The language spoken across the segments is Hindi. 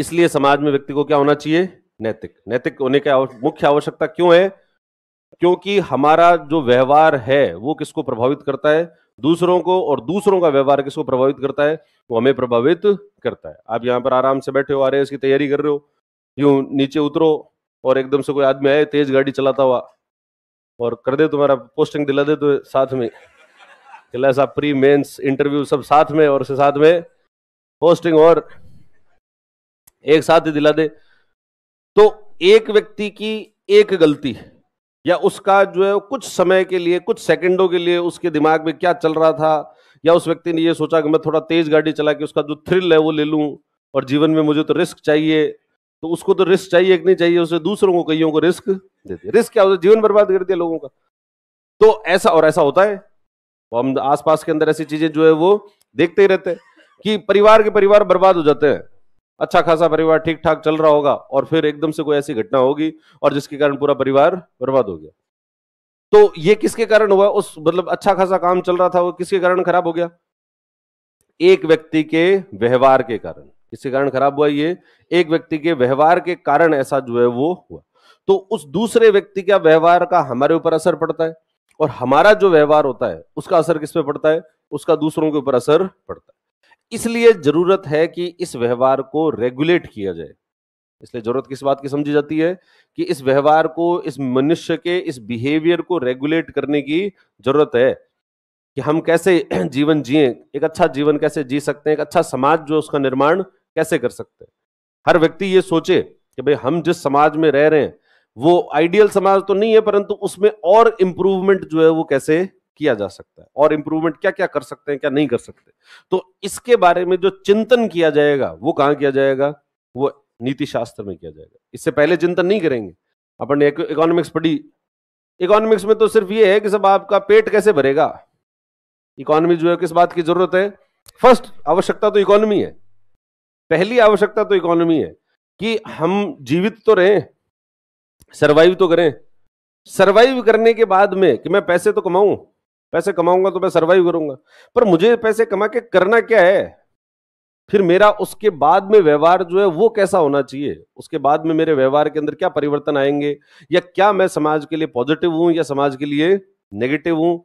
इसलिए समाज में व्यक्ति को क्या होना चाहिए नैतिक नैतिक होने की मुख्य आवश्यकता क्यों है क्योंकि हमारा जो व्यवहार है वो किसको प्रभावित करता है दूसरों को और दूसरों का व्यवहार किसको प्रभावित करता है वो हमें प्रभावित करता है आप यहाँ पर आराम से बैठे हो आ रहे इसकी तैयारी कर रहे हो यूं नीचे उतरो और एकदम से कोई आदमी आए तेज गाड़ी चलाता हुआ और कर दे तुम्हारा पोस्टिंग दिला दे तो साथ में क्लास आप प्री मेंस इंटरव्यू सब साथ में और साथ में पोस्टिंग और एक साथ ही दिला दे तो एक व्यक्ति की एक गलती या उसका जो है कुछ समय के लिए कुछ सेकंडों के लिए उसके दिमाग में क्या चल रहा था या उस व्यक्ति ने ये सोचा कि मैं थोड़ा तेज गाड़ी चला के उसका जो थ्रिल है वो ले लूँ और जीवन में मुझे तो रिस्क चाहिए तो उसको तो रिस्क चाहिए कि नहीं चाहिए उसे दूसरों को कईयों को रिस्क दे दिया रिस्क क्या होता है जीवन बर्बाद कर दिया लोगों का तो ऐसा और ऐसा होता है तो हम आसपास के अंदर ऐसी चीजें जो है वो देखते ही रहते हैं कि परिवार के परिवार बर्बाद हो जाते हैं अच्छा खासा परिवार ठीक ठाक चल रहा होगा और फिर एकदम से कोई ऐसी घटना होगी और जिसके कारण पूरा परिवार बर्बाद हो गया तो ये किसके कारण हुआ उस मतलब अच्छा खासा काम चल रहा था वो किसके कारण खराब हो गया एक व्यक्ति के व्यवहार के कारण किसके कारण खराब हुआ ये एक व्यक्ति के व्यवहार के कारण ऐसा जो है वो हुआ तो उस दूसरे व्यक्ति का व्यवहार का हमारे ऊपर असर पड़ता है और हमारा जो व्यवहार होता है उसका असर किस पे पड़ता है उसका दूसरों के ऊपर असर पड़ता है इसलिए जरूरत है कि इस व्यवहार को रेगुलेट किया जाए इसलिए जरूरत किस बात की समझी जाती है कि इस व्यवहार को इस मनुष्य के इस बिहेवियर को रेगुलेट करने की जरूरत है कि हम कैसे जीवन जिए एक अच्छा जीवन कैसे जी सकते हैं एक अच्छा समाज जो उसका निर्माण कैसे कर सकते हैं हर व्यक्ति ये सोचे कि भाई हम जिस समाज में रह रहे हैं वो आइडियल समाज तो नहीं है परंतु उसमें और इम्प्रूवमेंट जो है वो कैसे किया जा सकता है और इम्प्रूवमेंट क्या क्या कर सकते हैं क्या नहीं कर सकते तो इसके बारे में जो चिंतन किया जाएगा वो कहाँ किया जाएगा वो नीति शास्त्र में किया जाएगा इससे पहले चिंतन नहीं करेंगे अपन इकोनॉमिक्स पढ़ी इकोनॉमिक्स में तो सिर्फ ये है कि सब आपका पेट कैसे भरेगा इकोनॉमी जो है किस बात की जरूरत है फर्स्ट आवश्यकता तो इकोनॉमी है पहली आवश्यकता तो इकोनॉमी है कि हम जीवित तो रहें सरवाइव तो करें सरवाइव करने के बाद में कि मैं पैसे तो कमाऊं पैसे कमाऊंगा तो मैं सर्वाइव करूंगा पर मुझे पैसे कमा के करना क्या है फिर मेरा उसके बाद में व्यवहार जो है वो कैसा होना चाहिए उसके बाद में मेरे व्यवहार के अंदर क्या परिवर्तन आएंगे या क्या मैं समाज के लिए पॉजिटिव हूं या समाज के लिए नेगेटिव हूं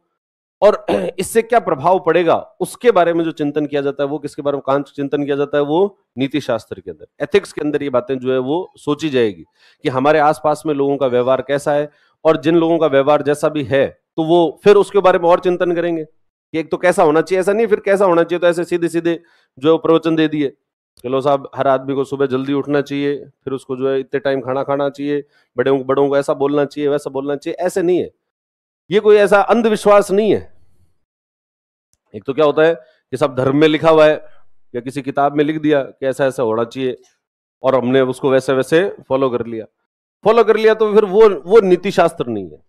और इससे क्या प्रभाव पड़ेगा उसके बारे में जो चिंतन किया जाता है वो किसके बारे में कहां चिंतन किया जाता है वो नीति शास्त्र के अंदर एथिक्स के अंदर ये बातें जो है वो सोची जाएगी कि हमारे आसपास में लोगों का व्यवहार कैसा है और जिन लोगों का व्यवहार जैसा भी है तो वो फिर उसके बारे में और चिंतन करेंगे कि एक तो कैसा होना चाहिए ऐसा नहीं फिर कैसा होना चाहिए तो ऐसे सीधे सीधे जो प्रवचन दे दिए चलो साहब हर आदमी को सुबह जल्दी उठना चाहिए फिर उसको जो है इतने टाइम खाना खाना चाहिए बड़े बड़ों को ऐसा बोलना चाहिए वैसा बोलना चाहिए ऐसे नहीं है ये कोई ऐसा अंधविश्वास नहीं है एक तो क्या होता है कि सब धर्म में लिखा हुआ है या किसी किताब में लिख दिया कि ऐसा ऐसा होना चाहिए और हमने उसको वैसे वैसे फॉलो कर लिया फॉलो कर लिया तो फिर वो वो नीति शास्त्र नहीं है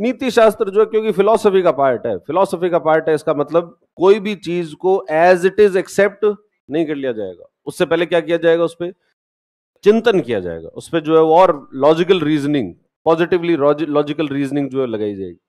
नीति शास्त्र जो है क्योंकि फिलोसफी का पार्ट है फिलोसफी का पार्ट है इसका मतलब कोई भी चीज को एज इट इज एक्सेप्ट नहीं कर लिया जाएगा उससे पहले क्या किया जाएगा उस पर चिंतन किया जाएगा उस पर जो है और logical reasoning positively logical reasoning जो है लगाई जाएगी